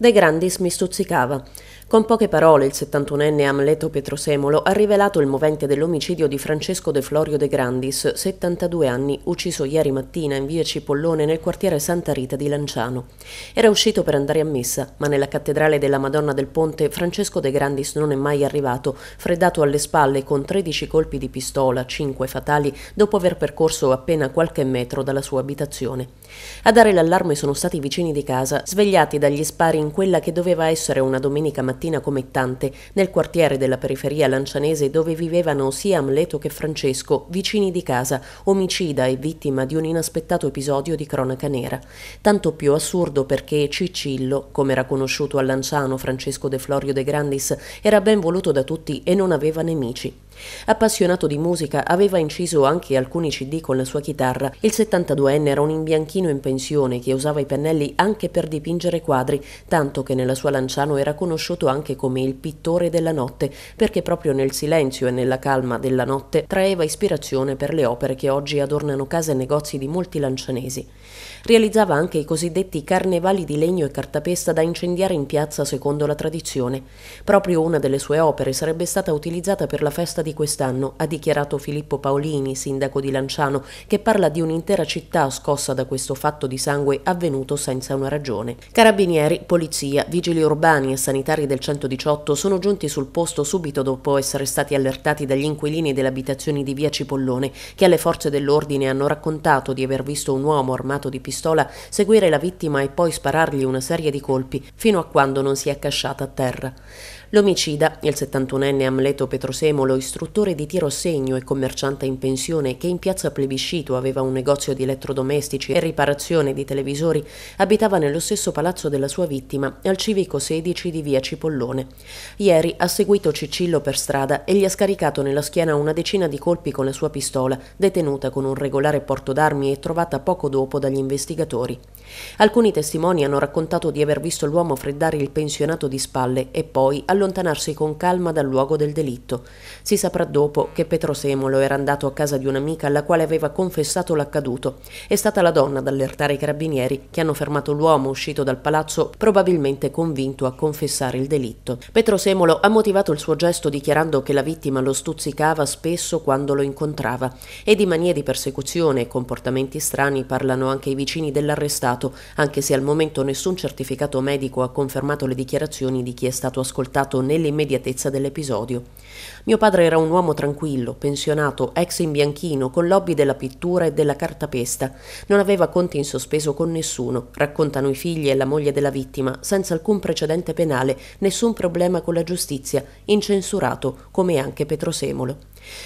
De Grandis mi stuzzicava. Con poche parole il 71enne Amleto Petrosemolo ha rivelato il movente dell'omicidio di Francesco De Florio De Grandis, 72 anni, ucciso ieri mattina in via Cipollone nel quartiere Santa Rita di Lanciano. Era uscito per andare a messa, ma nella cattedrale della Madonna del Ponte Francesco De Grandis non è mai arrivato, freddato alle spalle con 13 colpi di pistola, 5 fatali, dopo aver percorso appena qualche metro dalla sua abitazione. A dare l'allarme sono stati i vicini di casa, svegliati dagli spari in quella che doveva essere una domenica mattina come tante, nel quartiere della periferia lancianese dove vivevano sia Amleto che Francesco, vicini di casa, omicida e vittima di un inaspettato episodio di cronaca nera. Tanto più assurdo perché Cicillo, come era conosciuto a Lanciano Francesco De Florio De Grandis, era ben voluto da tutti e non aveva nemici. Appassionato di musica, aveva inciso anche alcuni CD con la sua chitarra. Il 72enne era un imbianchino in pensione che usava i pennelli anche per dipingere quadri, tanto che nella sua Lanciano era conosciuto anche come il pittore della notte, perché proprio nel silenzio e nella calma della notte traeva ispirazione per le opere che oggi adornano case e negozi di molti lancianesi. Realizzava anche i cosiddetti carnevali di legno e cartapesta da incendiare in piazza secondo la tradizione. Proprio una delle sue opere sarebbe stata utilizzata per la festa di di quest'anno, ha dichiarato Filippo Paolini, sindaco di Lanciano, che parla di un'intera città scossa da questo fatto di sangue avvenuto senza una ragione. Carabinieri, polizia, vigili urbani e sanitari del 118 sono giunti sul posto subito dopo essere stati allertati dagli inquilini delle abitazioni di via Cipollone, che alle forze dell'ordine hanno raccontato di aver visto un uomo armato di pistola seguire la vittima e poi sparargli una serie di colpi, fino a quando non si è accasciata a terra. L'omicida, il 71enne Amleto Petrosemolo, istruttore di tiro segno e commerciante in pensione che in piazza Plebiscito aveva un negozio di elettrodomestici e riparazione di televisori, abitava nello stesso palazzo della sua vittima, al civico 16 di via Cipollone. Ieri ha seguito Cicillo per strada e gli ha scaricato nella schiena una decina di colpi con la sua pistola, detenuta con un regolare porto d'armi e trovata poco dopo dagli investigatori. Alcuni testimoni hanno raccontato di aver visto l'uomo freddare il pensionato di spalle e poi all'uomo allontanarsi con calma dal luogo del delitto. Si saprà dopo che Petro Semolo era andato a casa di un'amica alla quale aveva confessato l'accaduto. È stata la donna ad allertare i carabinieri, che hanno fermato l'uomo uscito dal palazzo, probabilmente convinto a confessare il delitto. Petro Semolo ha motivato il suo gesto dichiarando che la vittima lo stuzzicava spesso quando lo incontrava e di manie di persecuzione e comportamenti strani parlano anche i vicini dell'arrestato, anche se al momento nessun certificato medico ha confermato le dichiarazioni di chi è stato ascoltato stato né dell'episodio. Mio padre era un uomo tranquillo, pensionato, ex in bianchino, con lobby della pittura e della cartapesta. Non aveva conti in sospeso con nessuno, raccontano i figli e la moglie della vittima, senza alcun precedente penale, nessun problema con la giustizia, incensurato, come anche Petrosemolo.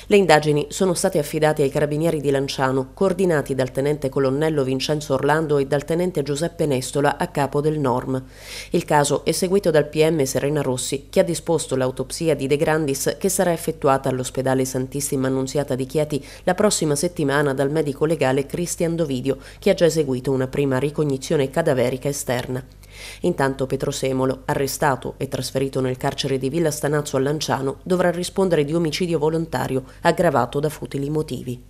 Le indagini sono state affidate ai carabinieri di Lanciano, coordinati dal tenente colonnello Vincenzo Orlando e dal tenente Giuseppe Nestola a capo del NORM. Il caso è seguito dal PM Serena Rossi, che ha disposto l'autopsia di De Grandis che sarà effettuata all'ospedale Santissima Annunziata di Chieti la prossima settimana dal medico legale Cristian Dovidio, che ha già eseguito una prima ricognizione cadaverica esterna. Intanto Semolo, arrestato e trasferito nel carcere di Villa Stanazzo a Lanciano, dovrà rispondere di omicidio volontario aggravato da futili motivi.